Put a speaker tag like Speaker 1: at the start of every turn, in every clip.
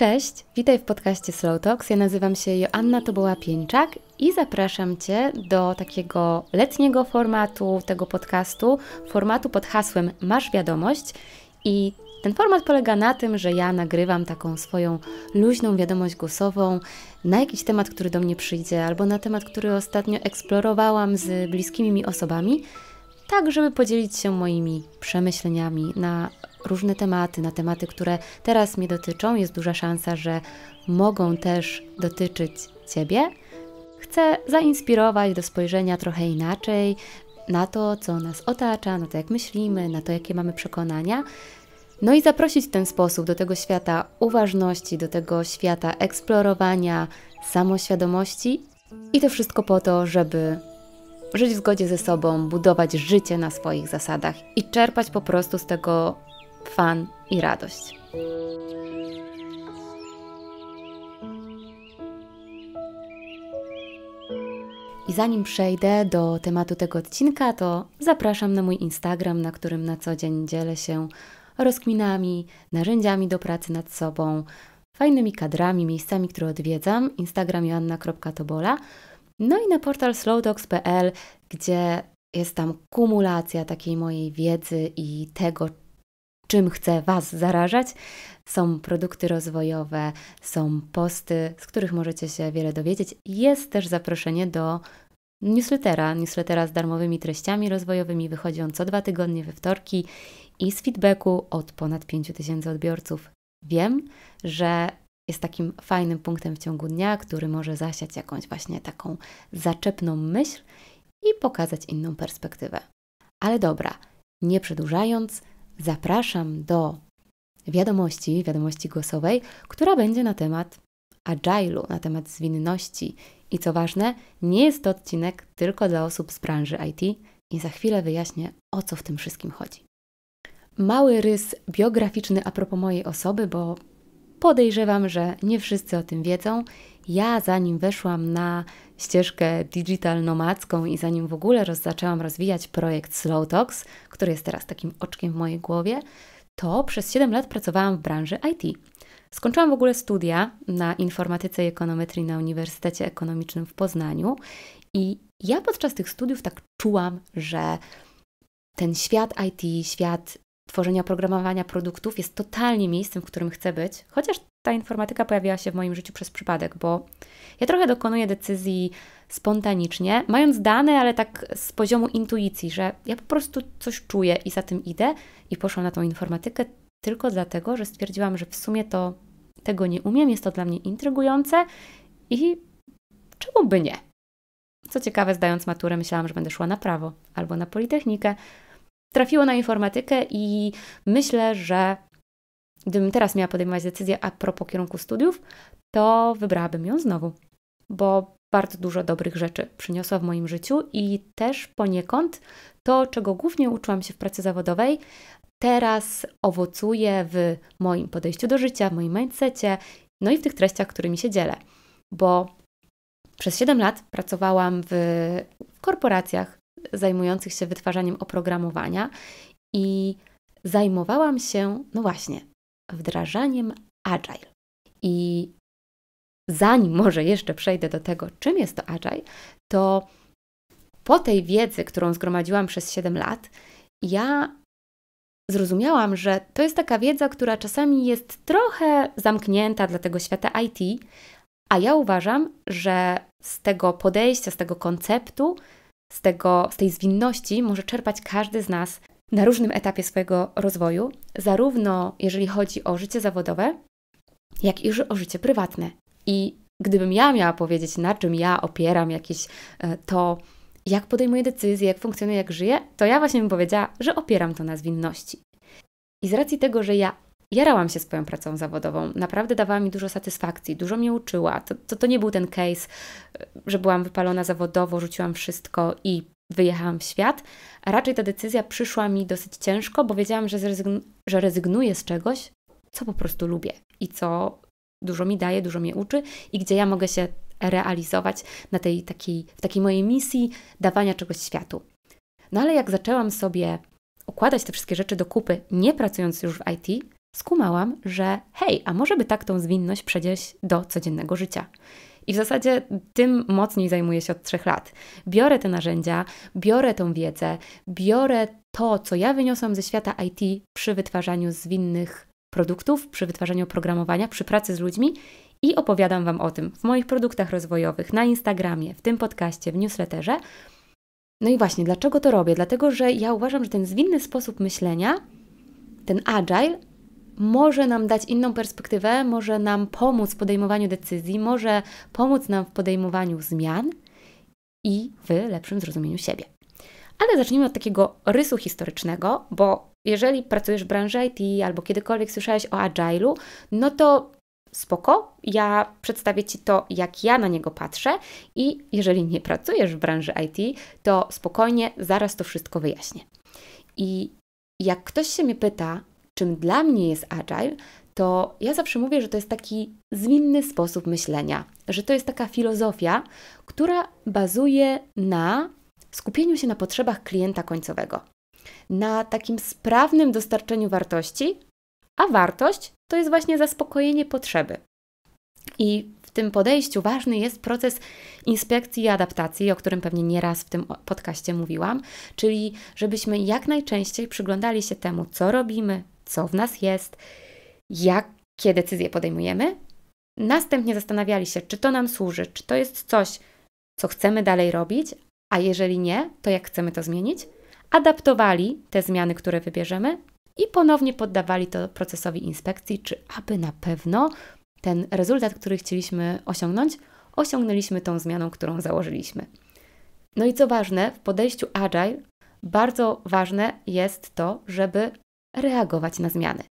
Speaker 1: Cześć, witaj w podcaście Slow Talks. Ja nazywam się Joanna Toboła-Pieńczak i zapraszam Cię do takiego letniego formatu tego podcastu, formatu pod hasłem Masz wiadomość i ten format polega na tym, że ja nagrywam taką swoją luźną wiadomość głosową na jakiś temat, który do mnie przyjdzie, albo na temat, który ostatnio eksplorowałam z bliskimi mi osobami tak żeby podzielić się moimi przemyśleniami na różne tematy, na tematy, które teraz mnie dotyczą. Jest duża szansa, że mogą też dotyczyć Ciebie. Chcę zainspirować do spojrzenia trochę inaczej na to, co nas otacza, na to, jak myślimy, na to, jakie mamy przekonania. No i zaprosić w ten sposób do tego świata uważności, do tego świata eksplorowania, samoświadomości. I to wszystko po to, żeby żyć w zgodzie ze sobą, budować życie na swoich zasadach i czerpać po prostu z tego fan i radość. I zanim przejdę do tematu tego odcinka, to zapraszam na mój Instagram, na którym na co dzień dzielę się rozkminami, narzędziami do pracy nad sobą, fajnymi kadrami, miejscami, które odwiedzam. Instagram joanna.tobola no i na portal slowdocs.pl, gdzie jest tam kumulacja takiej mojej wiedzy i tego, czym chcę Was zarażać. Są produkty rozwojowe, są posty, z których możecie się wiele dowiedzieć. Jest też zaproszenie do newslettera, newslettera z darmowymi treściami rozwojowymi. Wychodzi on co dwa tygodnie we wtorki i z feedbacku od ponad 5000 odbiorców wiem, że jest takim fajnym punktem w ciągu dnia, który może zasiać jakąś właśnie taką zaczepną myśl i pokazać inną perspektywę. Ale dobra, nie przedłużając, zapraszam do wiadomości, wiadomości głosowej, która będzie na temat agile'u, na temat zwinności. I co ważne, nie jest to odcinek tylko dla osób z branży IT i za chwilę wyjaśnię, o co w tym wszystkim chodzi. Mały rys biograficzny a propos mojej osoby, bo Podejrzewam, że nie wszyscy o tym wiedzą. Ja zanim weszłam na ścieżkę digital nomadzką i zanim w ogóle zaczęłam rozwijać projekt Slow Talks, który jest teraz takim oczkiem w mojej głowie, to przez 7 lat pracowałam w branży IT. Skończyłam w ogóle studia na informatyce i ekonometrii na Uniwersytecie Ekonomicznym w Poznaniu i ja podczas tych studiów tak czułam, że ten świat IT, świat tworzenia oprogramowania produktów jest totalnie miejscem, w którym chcę być, chociaż ta informatyka pojawiła się w moim życiu przez przypadek, bo ja trochę dokonuję decyzji spontanicznie, mając dane, ale tak z poziomu intuicji, że ja po prostu coś czuję i za tym idę i poszłam na tą informatykę tylko dlatego, że stwierdziłam, że w sumie to tego nie umiem, jest to dla mnie intrygujące i czemu by nie? Co ciekawe, zdając maturę, myślałam, że będę szła na prawo albo na politechnikę, trafiło na informatykę i myślę, że gdybym teraz miała podejmować decyzję a propos kierunku studiów, to wybrałabym ją znowu, bo bardzo dużo dobrych rzeczy przyniosła w moim życiu i też poniekąd to, czego głównie uczyłam się w pracy zawodowej, teraz owocuje w moim podejściu do życia, w moim mindsetie, no i w tych treściach, którymi się dzielę, bo przez 7 lat pracowałam w korporacjach, zajmujących się wytwarzaniem oprogramowania i zajmowałam się, no właśnie, wdrażaniem agile. I zanim może jeszcze przejdę do tego, czym jest to agile, to po tej wiedzy, którą zgromadziłam przez 7 lat, ja zrozumiałam, że to jest taka wiedza, która czasami jest trochę zamknięta dla tego świata IT, a ja uważam, że z tego podejścia, z tego konceptu z, tego, z tej zwinności może czerpać każdy z nas na różnym etapie swojego rozwoju, zarówno jeżeli chodzi o życie zawodowe, jak i o życie prywatne. I gdybym ja miała powiedzieć, na czym ja opieram jakieś e, to, jak podejmuję decyzje, jak funkcjonuję, jak żyję, to ja właśnie bym powiedziała, że opieram to na zwinności. I z racji tego, że ja Jarałam się swoją pracą zawodową, naprawdę dawała mi dużo satysfakcji, dużo mnie uczyła. To, to, to nie był ten case, e, że byłam wypalona zawodowo, rzuciłam wszystko i wyjechałam w świat. A raczej ta decyzja przyszła mi dosyć ciężko, bo wiedziałam, że, zrezygn- że rezygnuję z czegoś, co po prostu lubię i co dużo mi daje, dużo mnie uczy i gdzie ja mogę się realizować na tej takiej, w takiej mojej misji dawania czegoś światu. No ale jak zaczęłam sobie układać te wszystkie rzeczy do kupy, nie pracując już w IT, skumałam, że hej, a może by tak tą zwinność przedzieść do codziennego życia. I w zasadzie tym mocniej zajmuję się od trzech lat. Biorę te narzędzia, biorę tą wiedzę, biorę to, co ja wyniosłam ze świata IT przy wytwarzaniu zwinnych produktów, przy wytwarzaniu oprogramowania, przy pracy z ludźmi i opowiadam Wam o tym w moich produktach rozwojowych, na Instagramie, w tym podcaście, w newsletterze. No i właśnie, dlaczego to robię? Dlatego, że ja uważam, że ten zwinny sposób myślenia, ten agile, może nam dać inną perspektywę, może nam pomóc w podejmowaniu decyzji, może pomóc nam w podejmowaniu zmian i w lepszym zrozumieniu siebie. Ale zacznijmy od takiego rysu historycznego, bo jeżeli pracujesz w branży IT albo kiedykolwiek słyszałeś o Agile'u, no to spoko, ja przedstawię Ci to, jak ja na niego patrzę i jeżeli nie pracujesz w branży IT, to spokojnie, zaraz to wszystko wyjaśnię. I jak ktoś się mnie pyta, czym dla mnie jest agile, to ja zawsze mówię, że to jest taki zwinny sposób myślenia, że to jest taka filozofia, która bazuje na skupieniu się na potrzebach klienta końcowego, na takim sprawnym dostarczeniu wartości, a wartość to jest właśnie zaspokojenie potrzeby. I w tym podejściu ważny jest proces inspekcji i adaptacji, o którym pewnie nieraz w tym podcaście mówiłam, czyli żebyśmy jak najczęściej przyglądali się temu, co robimy, co w nas jest, jakie decyzje podejmujemy. Następnie zastanawiali się, czy to nam służy, czy to jest coś, co chcemy dalej robić, a jeżeli nie, to jak chcemy to zmienić. Adaptowali te zmiany, które wybierzemy i ponownie poddawali to procesowi inspekcji, czy aby na pewno ten rezultat, który chcieliśmy osiągnąć, osiągnęliśmy tą zmianą, którą założyliśmy. No i co ważne, w podejściu Agile bardzo ważne jest to, żeby reagować na zmiany.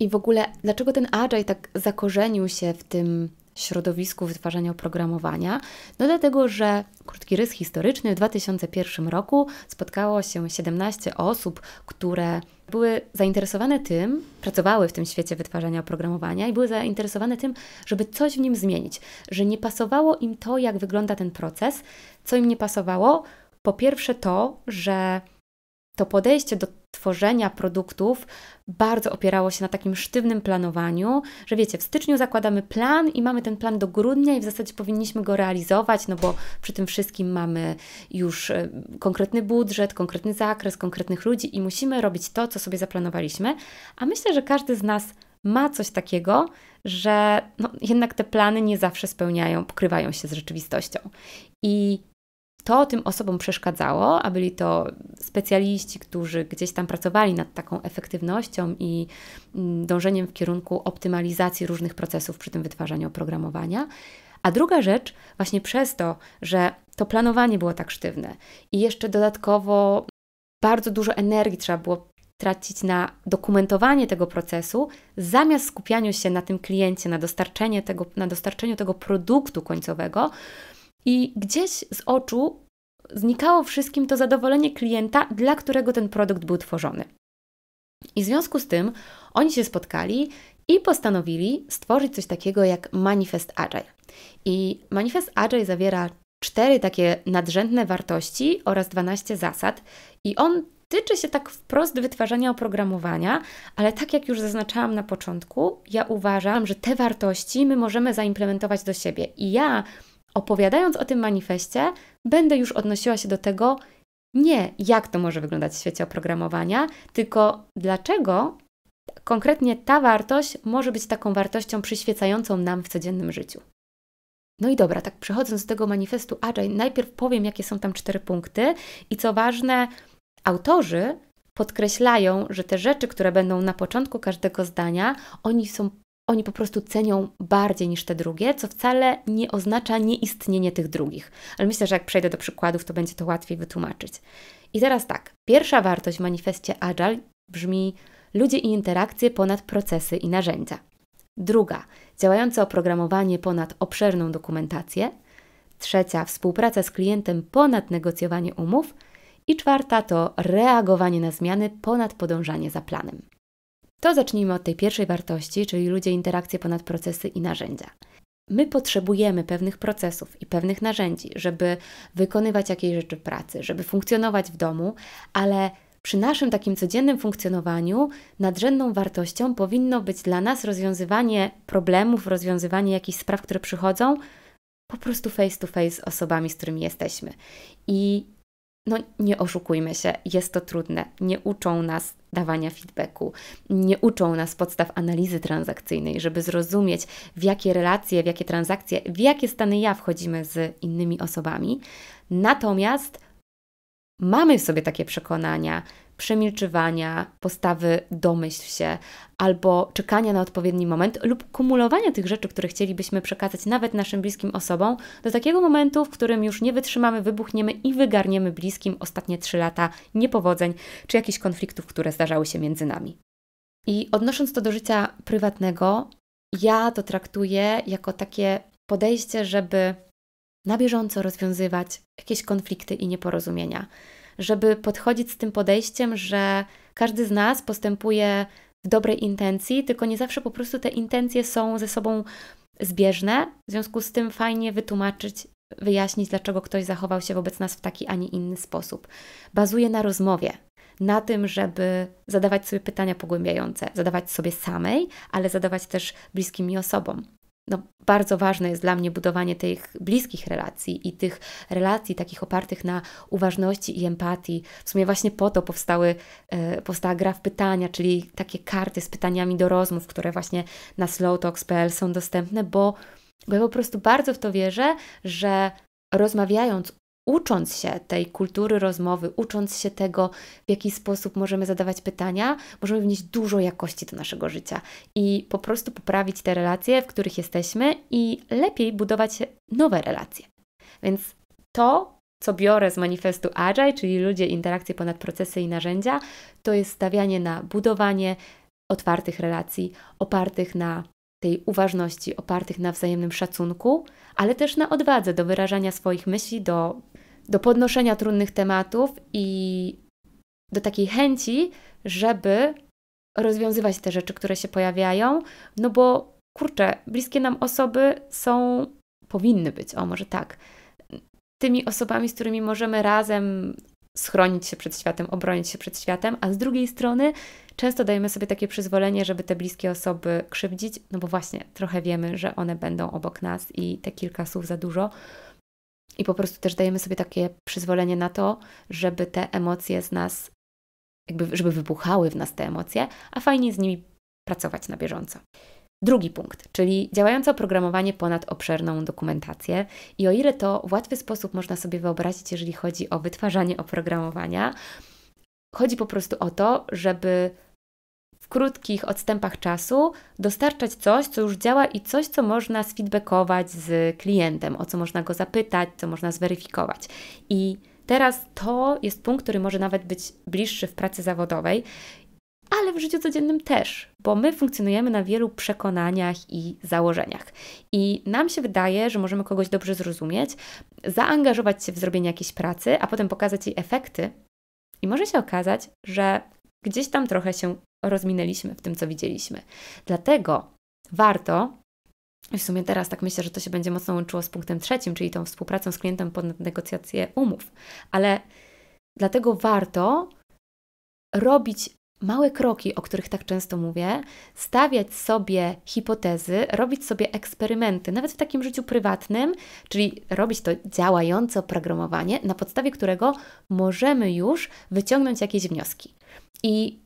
Speaker 1: I w ogóle, dlaczego ten Agile tak zakorzenił się w tym środowisku wytwarzania oprogramowania? No dlatego, że krótki rys historyczny, w 2001 roku spotkało się 17 osób, które były zainteresowane tym, pracowały w tym świecie wytwarzania oprogramowania i były zainteresowane tym, żeby coś w nim zmienić, że nie pasowało im to, jak wygląda ten proces, co im nie pasowało. Po pierwsze to, że to podejście do tworzenia produktów bardzo opierało się na takim sztywnym planowaniu, że wiecie, w styczniu zakładamy plan i mamy ten plan do grudnia i w zasadzie powinniśmy go realizować, no bo przy tym wszystkim mamy już e, konkretny budżet, konkretny zakres, konkretnych ludzi i musimy robić to, co sobie zaplanowaliśmy. A myślę, że każdy z nas ma coś takiego, że no, jednak te plany nie zawsze spełniają, pokrywają się z rzeczywistością. I to tym osobom przeszkadzało, a byli to specjaliści, którzy gdzieś tam pracowali nad taką efektywnością i mm, dążeniem w kierunku optymalizacji różnych procesów przy tym wytwarzaniu oprogramowania. A druga rzecz, właśnie przez to, że to planowanie było tak sztywne i jeszcze dodatkowo bardzo dużo energii trzeba było tracić na dokumentowanie tego procesu, zamiast skupianiu się na tym kliencie, na, dostarczenie tego, na dostarczeniu tego produktu końcowego, i gdzieś z oczu znikało wszystkim to zadowolenie klienta, dla którego ten produkt był tworzony. I w związku z tym oni się spotkali i postanowili stworzyć coś takiego jak manifest Agile. I manifest Agile zawiera cztery takie nadrzędne wartości oraz 12 zasad, i on tyczy się tak wprost wytwarzania oprogramowania, ale tak jak już zaznaczałam na początku, ja uważam, że te wartości my możemy zaimplementować do siebie. I ja opowiadając o tym manifestie, będę już odnosiła się do tego, nie jak to może wyglądać w świecie oprogramowania, tylko dlaczego konkretnie ta wartość może być taką wartością przyświecającą nam w codziennym życiu. No i dobra, tak przechodząc do tego manifestu Agile, najpierw powiem, jakie są tam cztery punkty i co ważne, autorzy podkreślają, że te rzeczy, które będą na początku każdego zdania, oni są oni po prostu cenią bardziej niż te drugie, co wcale nie oznacza nieistnienie tych drugich. Ale myślę, że jak przejdę do przykładów, to będzie to łatwiej wytłumaczyć. I teraz tak, pierwsza wartość w manifestie Agile brzmi ludzie i interakcje ponad procesy i narzędzia. Druga, działające oprogramowanie ponad obszerną dokumentację. Trzecia, współpraca z klientem ponad negocjowanie umów. I czwarta to reagowanie na zmiany ponad podążanie za planem. To zacznijmy od tej pierwszej wartości, czyli ludzie, interakcje ponad procesy i narzędzia. My potrzebujemy pewnych procesów i pewnych narzędzi, żeby wykonywać jakieś rzeczy pracy, żeby funkcjonować w domu, ale przy naszym takim codziennym funkcjonowaniu nadrzędną wartością powinno być dla nas rozwiązywanie problemów, rozwiązywanie jakichś spraw, które przychodzą po prostu face to face z osobami, z którymi jesteśmy. I no nie oszukujmy się, jest to trudne. Nie uczą nas dawania feedbacku, nie uczą nas podstaw analizy transakcyjnej, żeby zrozumieć, w jakie relacje, w jakie transakcje, w jakie stany ja wchodzimy z innymi osobami. Natomiast mamy w sobie takie przekonania, przemilczywania, postawy domyśl się, albo czekania na odpowiedni moment, lub kumulowania tych rzeczy, które chcielibyśmy przekazać nawet naszym bliskim osobom, do takiego momentu, w którym już nie wytrzymamy, wybuchniemy i wygarniemy bliskim ostatnie trzy lata niepowodzeń czy jakichś konfliktów, które zdarzały się między nami. I odnosząc to do życia prywatnego, ja to traktuję jako takie podejście, żeby na bieżąco rozwiązywać jakieś konflikty i nieporozumienia, żeby podchodzić z tym podejściem, że każdy z nas postępuje w dobrej intencji, tylko nie zawsze po prostu te intencje są ze sobą zbieżne. W związku z tym fajnie wytłumaczyć, wyjaśnić, dlaczego ktoś zachował się wobec nas w taki, a nie inny sposób. Bazuje na rozmowie, na tym, żeby zadawać sobie pytania pogłębiające, zadawać sobie samej, ale zadawać też bliskim mi osobom no, bardzo ważne jest dla mnie budowanie tych bliskich relacji i tych relacji takich opartych na uważności i empatii. W sumie właśnie po to powstały, e, powstała gra w pytania, czyli takie karty z pytaniami do rozmów, które właśnie na slowtalks.pl są dostępne, bo, bo ja po prostu bardzo w to wierzę, że rozmawiając ucząc się tej kultury rozmowy, ucząc się tego, w jaki sposób możemy zadawać pytania, możemy wnieść dużo jakości do naszego życia i po prostu poprawić te relacje, w których jesteśmy i lepiej budować nowe relacje. Więc to, co biorę z manifestu Agile, czyli ludzie, interakcje ponad procesy i narzędzia, to jest stawianie na budowanie otwartych relacji, opartych na tej uważności, opartych na wzajemnym szacunku, ale też na odwadze do wyrażania swoich myśli, do do podnoszenia trudnych tematów i do takiej chęci, żeby rozwiązywać te rzeczy, które się pojawiają, no bo kurczę, bliskie nam osoby są, powinny być, o może tak, tymi osobami, z którymi możemy razem schronić się przed światem, obronić się przed światem, a z drugiej strony często dajemy sobie takie przyzwolenie, żeby te bliskie osoby krzywdzić, no bo właśnie trochę wiemy, że one będą obok nas i te kilka słów za dużo i po prostu też dajemy sobie takie przyzwolenie na to, żeby te emocje z nas, jakby, żeby wybuchały w nas te emocje, a fajnie z nimi pracować na bieżąco. Drugi punkt, czyli działające oprogramowanie ponad obszerną dokumentację. I o ile to w łatwy sposób można sobie wyobrazić, jeżeli chodzi o wytwarzanie oprogramowania, chodzi po prostu o to, żeby krótkich odstępach czasu dostarczać coś, co już działa i coś, co można sfeedbackować z klientem, o co można go zapytać, co można zweryfikować. I teraz to jest punkt, który może nawet być bliższy w pracy zawodowej, ale w życiu codziennym też, bo my funkcjonujemy na wielu przekonaniach i założeniach. I nam się wydaje, że możemy kogoś dobrze zrozumieć, zaangażować się w zrobienie jakiejś pracy, a potem pokazać jej efekty. I może się okazać, że gdzieś tam trochę się rozminęliśmy w tym, co widzieliśmy. Dlatego warto i w sumie teraz tak myślę, że to się będzie mocno łączyło z punktem trzecim, czyli tą współpracą z klientem pod negocjacje umów. Ale dlatego warto robić małe kroki, o których tak często mówię, stawiać sobie hipotezy, robić sobie eksperymenty, nawet w takim życiu prywatnym, czyli robić to działające oprogramowanie, na podstawie którego możemy już wyciągnąć jakieś wnioski. I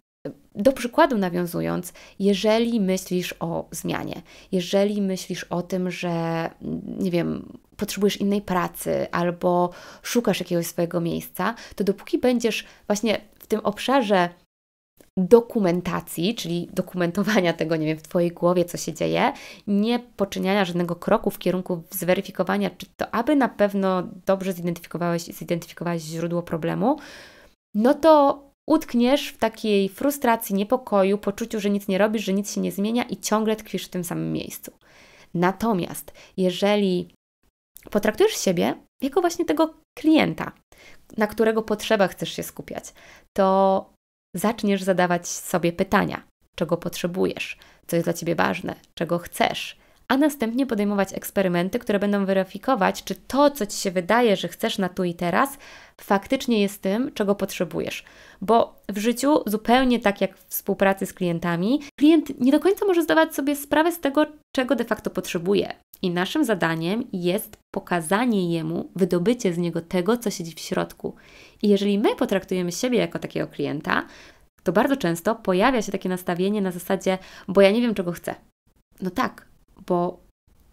Speaker 1: do przykładu nawiązując, jeżeli myślisz o zmianie, jeżeli myślisz o tym, że mm, nie wiem, potrzebujesz innej pracy albo szukasz jakiegoś swojego miejsca, to dopóki będziesz właśnie w tym obszarze dokumentacji, czyli dokumentowania tego, nie wiem, w Twojej głowie, co się dzieje, nie poczyniania żadnego kroku w kierunku zweryfikowania, czy to aby na pewno dobrze zidentyfikowałeś, zidentyfikowałeś źródło problemu, no to utkniesz w takiej frustracji, niepokoju, poczuciu, że nic nie robisz, że nic się nie zmienia i ciągle tkwisz w tym samym miejscu. Natomiast jeżeli potraktujesz siebie jako właśnie tego klienta, na którego potrzeba chcesz się skupiać, to zaczniesz zadawać sobie pytania, czego potrzebujesz, co jest dla Ciebie ważne, czego chcesz, a następnie podejmować eksperymenty, które będą weryfikować, czy to, co ci się wydaje, że chcesz na tu i teraz, faktycznie jest tym, czego potrzebujesz. Bo w życiu, zupełnie tak jak w współpracy z klientami, klient nie do końca może zdawać sobie sprawę z tego, czego de facto potrzebuje. I naszym zadaniem jest pokazanie jemu, wydobycie z niego tego, co siedzi w środku. I jeżeli my potraktujemy siebie jako takiego klienta, to bardzo często pojawia się takie nastawienie na zasadzie, bo ja nie wiem, czego chcę. No tak, bo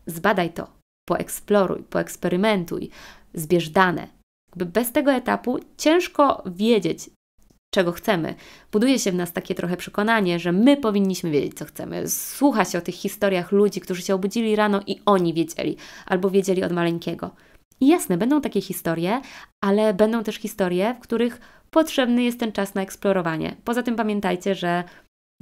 Speaker 1: zbadaj to, poeksploruj, poeksperymentuj, zbierz dane. Bez tego etapu ciężko wiedzieć, czego chcemy. Buduje się w nas takie trochę przekonanie, że my powinniśmy wiedzieć, co chcemy. Słucha się o tych historiach ludzi, którzy się obudzili rano i oni wiedzieli, albo wiedzieli od maleńkiego. I jasne, będą takie historie, ale będą też historie, w których potrzebny jest ten czas na eksplorowanie. Poza tym pamiętajcie, że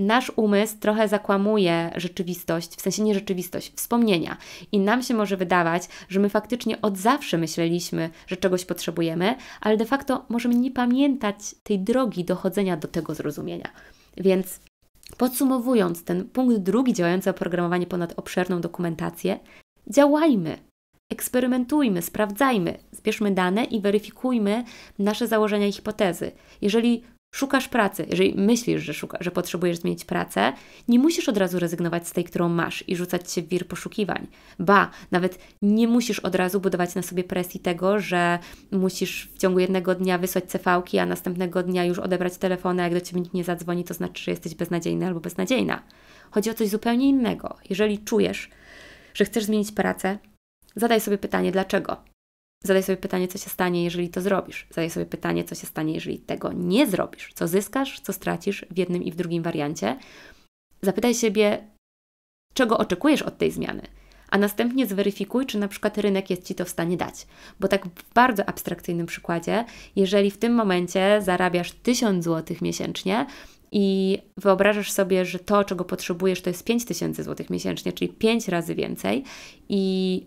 Speaker 1: nasz umysł trochę zakłamuje rzeczywistość, w sensie nie rzeczywistość, wspomnienia. I nam się może wydawać, że my faktycznie od zawsze myśleliśmy, że czegoś potrzebujemy, ale de facto możemy nie pamiętać tej drogi dochodzenia do tego zrozumienia. Więc podsumowując ten punkt drugi działający oprogramowanie ponad obszerną dokumentację, działajmy, Eksperymentujmy, sprawdzajmy, zbierzmy dane i weryfikujmy nasze założenia i hipotezy. Jeżeli szukasz pracy, jeżeli myślisz, że, szuka, że potrzebujesz zmienić pracę, nie musisz od razu rezygnować z tej, którą masz i rzucać się w wir poszukiwań. Ba, nawet nie musisz od razu budować na sobie presji tego, że musisz w ciągu jednego dnia wysłać CV-ki, a następnego dnia już odebrać telefony, a jak do Ciebie nikt nie zadzwoni, to znaczy, że jesteś beznadziejny albo beznadziejna. Chodzi o coś zupełnie innego. Jeżeli czujesz, że chcesz zmienić pracę, zadaj sobie pytanie, dlaczego? Zadaj sobie pytanie, co się stanie, jeżeli to zrobisz. Zadaj sobie pytanie, co się stanie, jeżeli tego nie zrobisz. Co zyskasz, co stracisz w jednym i w drugim wariancie. Zapytaj siebie, czego oczekujesz od tej zmiany, a następnie zweryfikuj, czy na przykład rynek jest ci to w stanie dać. Bo tak w bardzo abstrakcyjnym przykładzie, jeżeli w tym momencie zarabiasz 1000 zł miesięcznie, i wyobrażasz sobie, że to, czego potrzebujesz, to jest 5000 zł miesięcznie, czyli 5 razy więcej, i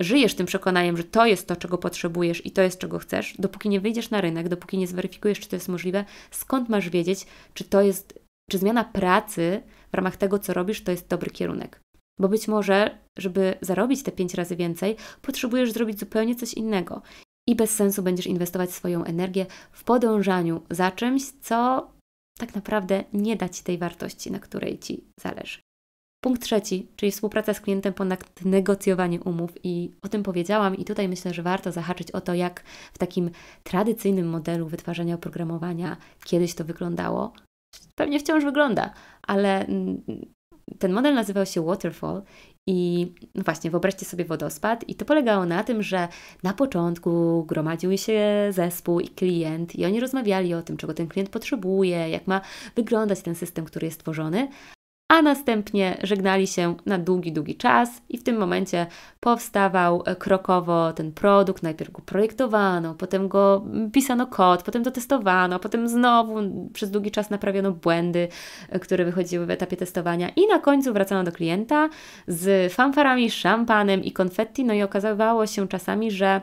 Speaker 1: żyjesz tym przekonaniem, że to jest to, czego potrzebujesz i to jest, czego chcesz, dopóki nie wyjdziesz na rynek, dopóki nie zweryfikujesz, czy to jest możliwe, skąd masz wiedzieć, czy to jest, czy zmiana pracy w ramach tego, co robisz, to jest dobry kierunek. Bo być może, żeby zarobić te pięć razy więcej, potrzebujesz zrobić zupełnie coś innego i bez sensu będziesz inwestować swoją energię w podążaniu za czymś, co tak naprawdę nie da ci tej wartości, na której ci zależy. Punkt trzeci, czyli współpraca z klientem ponad negocjowanie umów i o tym powiedziałam i tutaj myślę, że warto zahaczyć o to, jak w takim tradycyjnym modelu wytwarzania oprogramowania kiedyś to wyglądało. Pewnie wciąż wygląda, ale ten model nazywał się Waterfall i właśnie wyobraźcie sobie wodospad i to polegało na tym, że na początku gromadził się zespół i klient i oni rozmawiali o tym, czego ten klient potrzebuje, jak ma wyglądać ten system, który jest tworzony, a następnie żegnali się na długi, długi czas i w tym momencie powstawał e, krokowo ten produkt. Najpierw go projektowano, potem go pisano kod, potem to testowano, potem znowu przez długi czas naprawiono błędy, e, które wychodziły w etapie testowania i na końcu wracano do klienta z fanfarami, szampanem i konfetti, no i okazywało się czasami, że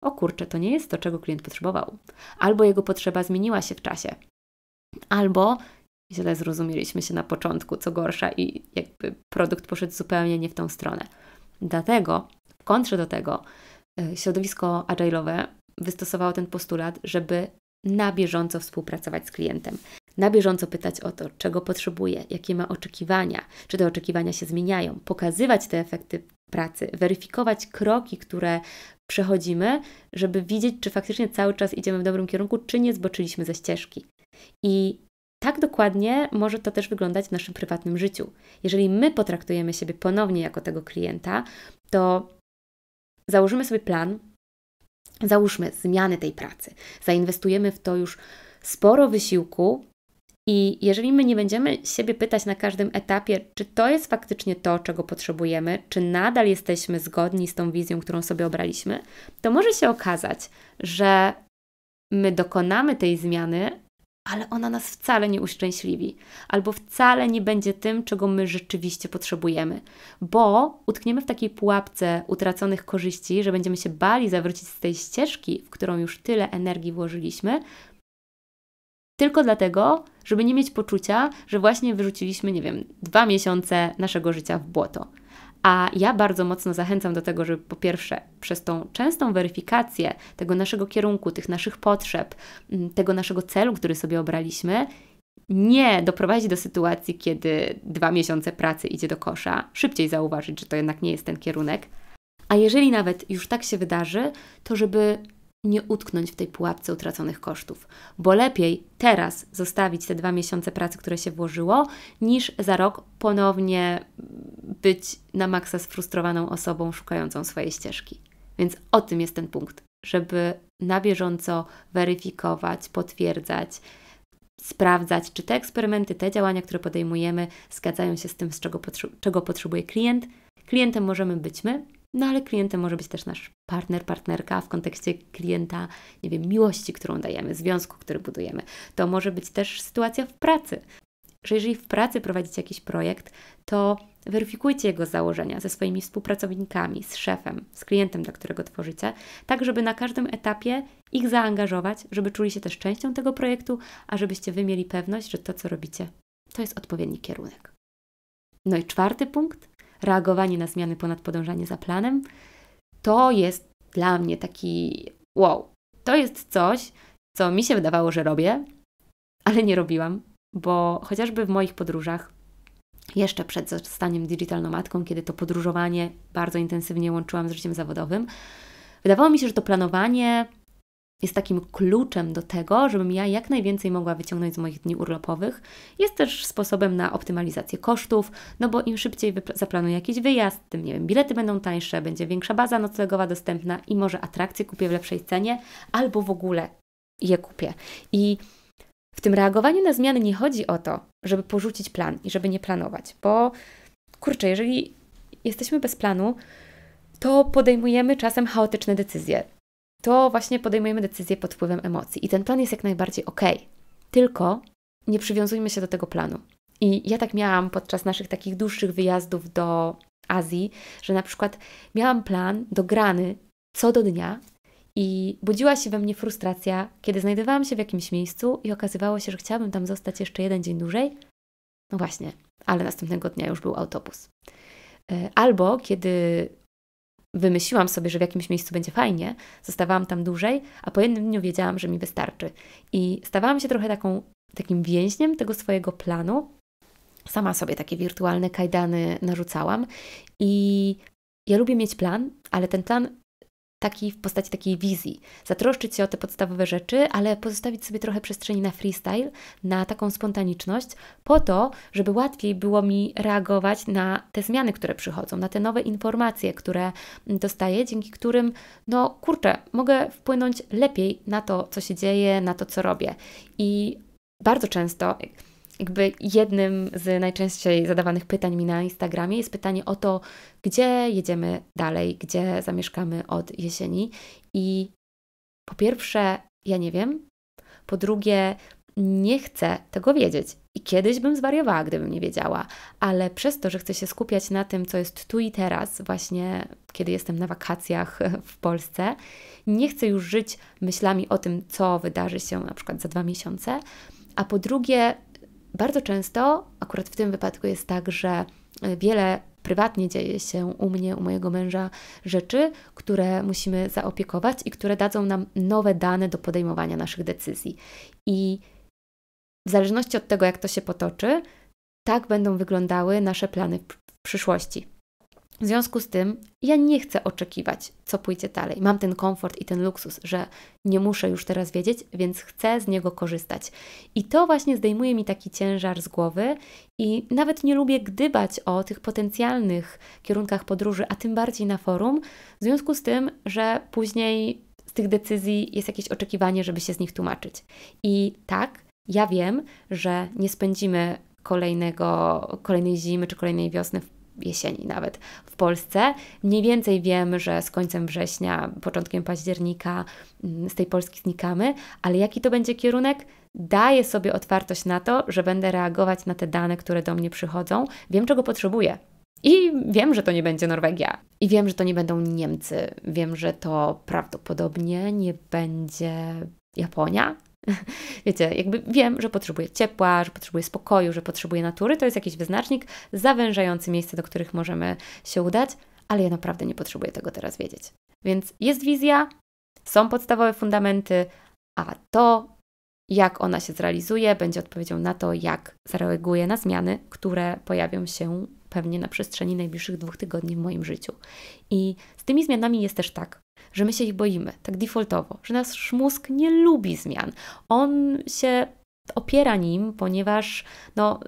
Speaker 1: o kurczę, to nie jest to, czego klient potrzebował, albo jego potrzeba zmieniła się w czasie, albo źle zrozumieliśmy się na początku, co gorsza, i jakby produkt poszedł zupełnie nie w tą stronę. Dlatego, w kontrze do tego, e, środowisko agile'owe wystosowało ten postulat, żeby na bieżąco współpracować z klientem. Na bieżąco pytać o to, czego potrzebuje, jakie ma oczekiwania, czy te oczekiwania się zmieniają, pokazywać te efekty pracy, weryfikować kroki, które przechodzimy, żeby widzieć, czy faktycznie cały czas idziemy w dobrym kierunku, czy nie zboczyliśmy ze ścieżki. I tak dokładnie może to też wyglądać w naszym prywatnym życiu. Jeżeli my potraktujemy siebie ponownie jako tego klienta, to założymy sobie plan, załóżmy zmiany tej pracy, zainwestujemy w to już sporo wysiłku. I jeżeli my nie będziemy siebie pytać na każdym etapie, czy to jest faktycznie to, czego potrzebujemy, czy nadal jesteśmy zgodni z tą wizją, którą sobie obraliśmy, to może się okazać, że my dokonamy tej zmiany, ale ona nas wcale nie uszczęśliwi, albo wcale nie będzie tym, czego my rzeczywiście potrzebujemy, bo utkniemy w takiej pułapce utraconych korzyści, że będziemy się bali zawrócić z tej ścieżki, w którą już tyle energii włożyliśmy, tylko dlatego, żeby nie mieć poczucia, że właśnie wyrzuciliśmy, nie wiem, dwa miesiące naszego życia w błoto. A ja bardzo mocno zachęcam do tego, żeby po pierwsze przez tą częstą weryfikację tego naszego kierunku, tych naszych potrzeb, mm, tego naszego celu, który sobie obraliśmy, nie doprowadzić do sytuacji, kiedy dwa miesiące pracy idzie do kosza, szybciej zauważyć, że to jednak nie jest ten kierunek. A jeżeli nawet już tak się wydarzy, to żeby nie utknąć w tej pułapce utraconych kosztów, bo lepiej teraz zostawić te dwa miesiące pracy, które się włożyło, niż za rok ponownie być na maksa sfrustrowaną osobą szukającą swojej ścieżki. Więc o tym jest ten punkt, żeby na bieżąco weryfikować, potwierdzać, sprawdzać, czy te eksperymenty, te działania, które podejmujemy, zgadzają się z tym, z czego, czego potrzebuje klient. Klientem możemy być my, no ale klientem może być też nasz partner, partnerka w kontekście klienta, nie wiem, miłości, którą dajemy, związku, który budujemy. To może być też sytuacja w pracy. Że jeżeli w pracy prowadzicie jakiś projekt, to weryfikujcie jego założenia ze swoimi współpracownikami, z szefem, z klientem, dla którego tworzycie, tak żeby na każdym etapie ich zaangażować, żeby czuli się też częścią tego projektu, a żebyście wy mieli pewność, że to, co robicie, to jest odpowiedni kierunek. No i czwarty punkt reagowanie na zmiany ponad podążanie za planem, to jest dla mnie taki wow. To jest coś, co mi się wydawało, że robię, ale nie robiłam, bo chociażby w moich podróżach, jeszcze przed zostaniem digital kiedy to podróżowanie bardzo intensywnie łączyłam z życiem zawodowym, wydawało mi się, że to planowanie jest takim kluczem do tego, żebym ja jak najwięcej mogła wyciągnąć z moich dni urlopowych. Jest też sposobem na optymalizację kosztów, no bo im szybciej zaplanuję jakiś wyjazd, tym nie wiem, bilety będą tańsze, będzie większa baza noclegowa dostępna i może atrakcje kupię w lepszej cenie, albo w ogóle je kupię. I w tym reagowaniu na zmiany nie chodzi o to, żeby porzucić plan i żeby nie planować, bo kurczę, jeżeli jesteśmy bez planu, to podejmujemy czasem chaotyczne decyzje to właśnie podejmujemy decyzje pod wpływem emocji. I ten plan jest jak najbardziej ok. Tylko nie przywiązujmy się do tego planu. I ja tak miałam podczas naszych takich dłuższych wyjazdów do Azji, że na przykład miałam plan dograny co do dnia i budziła się we mnie frustracja, kiedy znajdowałam się w jakimś miejscu i okazywało się, że chciałabym tam zostać jeszcze jeden dzień dłużej. No właśnie, ale następnego dnia już był autobus. E, albo kiedy wymyśliłam sobie, że w jakimś miejscu będzie fajnie, zostawałam tam dłużej, a po jednym dniu wiedziałam, że mi wystarczy. I stawałam się trochę taką, takim więźniem tego swojego planu. Sama sobie takie wirtualne kajdany narzucałam i ja lubię mieć plan, ale ten plan taki w postaci takiej wizji. Zatroszczyć się o te podstawowe rzeczy, ale pozostawić sobie trochę przestrzeni na freestyle, na taką spontaniczność, po to, żeby łatwiej było mi reagować na te zmiany, które przychodzą, na te nowe informacje, które dostaję, dzięki którym, no kurczę, mogę wpłynąć lepiej na to, co się dzieje, na to, co robię. I bardzo często jakby jednym z najczęściej zadawanych pytań mi na Instagramie jest pytanie o to, gdzie jedziemy dalej, gdzie zamieszkamy od jesieni. I po pierwsze, ja nie wiem. Po drugie, nie chcę tego wiedzieć. I kiedyś bym zwariowała, gdybym nie wiedziała, ale przez to, że chcę się skupiać na tym, co jest tu i teraz, właśnie kiedy jestem na wakacjach w Polsce, nie chcę już żyć myślami o tym, co wydarzy się na przykład za dwa miesiące, a po drugie, bardzo często, akurat w tym wypadku jest tak, że e, wiele prywatnie dzieje się u mnie, u mojego męża rzeczy, które musimy zaopiekować i które dadzą nam nowe dane do podejmowania naszych decyzji. I w zależności od tego, jak to się potoczy, tak będą wyglądały nasze plany w przyszłości. W związku z tym ja nie chcę oczekiwać, co pójdzie dalej. Mam ten komfort i ten luksus, że nie muszę już teraz wiedzieć, więc chcę z niego korzystać. I to właśnie zdejmuje mi taki ciężar z głowy i nawet nie lubię gdybać o tych potencjalnych kierunkach podróży, a tym bardziej na forum, w związku z tym, że później z tych decyzji jest jakieś oczekiwanie, żeby się z nich tłumaczyć. I tak, ja wiem, że nie spędzimy kolejnego, kolejnej zimy czy kolejnej wiosny w jesieni nawet w Polsce. Mniej więcej wiem, że z końcem września, początkiem października mm, z tej Polski znikamy, ale jaki to będzie kierunek? Daję sobie otwartość na to, że będę reagować na te dane, które do mnie przychodzą. Wiem, czego potrzebuję. I wiem, że to nie będzie Norwegia. I wiem, że to nie będą Niemcy. Wiem, że to prawdopodobnie nie będzie Japonia, Wiecie, jakby wiem, że potrzebuję ciepła, że potrzebuję spokoju, że potrzebuję natury, to jest jakiś wyznacznik zawężający miejsca, do których możemy się udać, ale ja naprawdę nie potrzebuję tego teraz wiedzieć. Więc jest wizja, są podstawowe fundamenty, a to, jak ona się zrealizuje, będzie odpowiedzią na to, jak zareaguję na zmiany, które pojawią się pewnie na przestrzeni najbliższych dwóch tygodni w moim życiu. I z tymi zmianami jest też tak, że my się ich boimy, tak defaultowo, że nasz mózg nie lubi zmian. On się opiera nim, ponieważ no,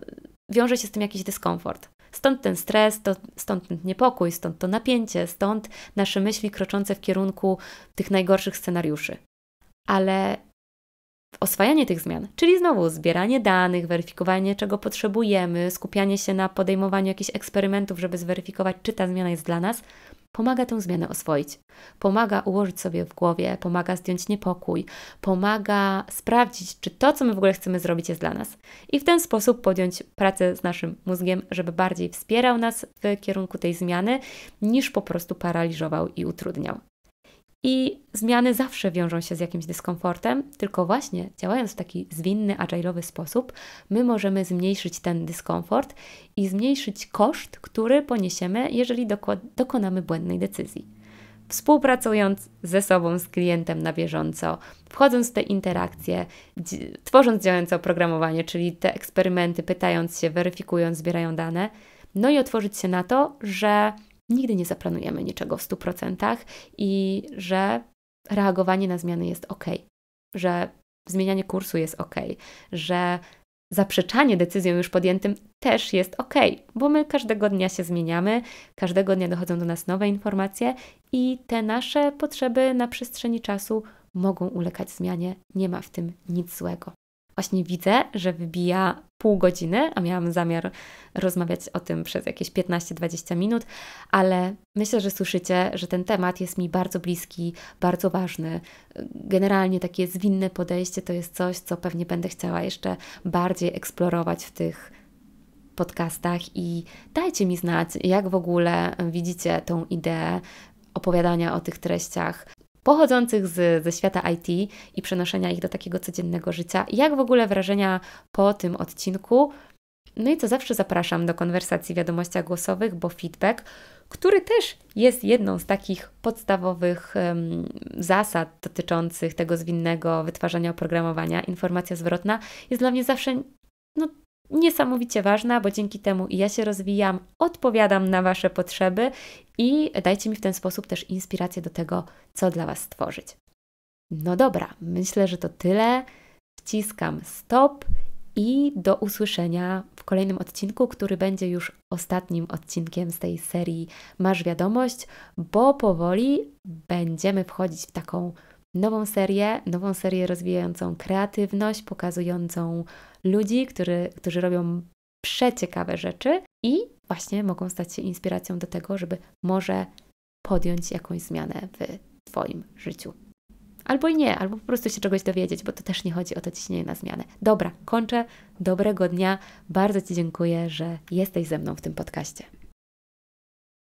Speaker 1: wiąże się z tym jakiś dyskomfort. Stąd ten stres, to, stąd ten niepokój, stąd to napięcie, stąd nasze myśli kroczące w kierunku tych najgorszych scenariuszy. Ale oswajanie tych zmian, czyli znowu zbieranie danych, weryfikowanie czego potrzebujemy, skupianie się na podejmowaniu jakichś eksperymentów, żeby zweryfikować, czy ta zmiana jest dla nas, pomaga tę zmianę oswoić. Pomaga ułożyć sobie w głowie, pomaga zdjąć niepokój, pomaga sprawdzić, czy to, co my w ogóle chcemy zrobić, jest dla nas. I w ten sposób podjąć pracę z naszym mózgiem, żeby bardziej wspierał nas w kierunku tej zmiany, niż po prostu paraliżował i utrudniał. I zmiany zawsze wiążą się z jakimś dyskomfortem, tylko właśnie działając w taki zwinny, agile'owy sposób, my możemy zmniejszyć ten dyskomfort i zmniejszyć koszt, który poniesiemy, jeżeli dokonamy błędnej decyzji. Współpracując ze sobą, z klientem na bieżąco, wchodząc w te interakcje, tworząc działające oprogramowanie, czyli te eksperymenty, pytając się, weryfikując, zbierając dane, no i otworzyć się na to, że nigdy nie zaplanujemy niczego w 100% i że reagowanie na zmiany jest ok, że zmienianie kursu jest ok, że zaprzeczanie decyzjom już podjętym też jest ok, bo my każdego dnia się zmieniamy, każdego dnia dochodzą do nas nowe informacje i te nasze potrzeby na przestrzeni czasu mogą ulegać zmianie, nie ma w tym nic złego. Właśnie widzę, że wybija pół godziny, a miałam zamiar rozmawiać o tym przez jakieś 15-20 minut, ale myślę, że słyszycie, że ten temat jest mi bardzo bliski, bardzo ważny. Generalnie takie zwinne podejście to jest coś, co pewnie będę chciała jeszcze bardziej eksplorować w tych podcastach i dajcie mi znać, jak w ogóle widzicie tą ideę opowiadania o tych treściach pochodzących z, ze świata IT i przenoszenia ich do takiego codziennego życia. Jak w ogóle wrażenia po tym odcinku? No i co zawsze zapraszam do konwersacji w wiadomościach głosowych, bo feedback, który też jest jedną z takich podstawowych um, zasad dotyczących tego zwinnego wytwarzania oprogramowania, informacja zwrotna, jest dla mnie zawsze no, niesamowicie ważna, bo dzięki temu i ja się rozwijam, odpowiadam na Wasze potrzeby i dajcie mi w ten sposób też inspirację do tego, co dla Was stworzyć. No dobra, myślę, że to tyle. Wciskam stop i do usłyszenia w kolejnym odcinku, który będzie już ostatnim odcinkiem z tej serii Masz Wiadomość, bo powoli będziemy wchodzić w taką nową serię, nową serię rozwijającą kreatywność, pokazującą ludzi, który, którzy robią przeciekawe rzeczy i właśnie mogą stać się inspiracją do tego, żeby może podjąć jakąś zmianę w Twoim życiu. Albo i nie, albo po prostu się czegoś dowiedzieć, bo to też nie chodzi o to ciśnienie na zmianę. Dobra, kończę. Dobrego dnia. Bardzo Ci dziękuję, że jesteś ze mną w tym podcaście.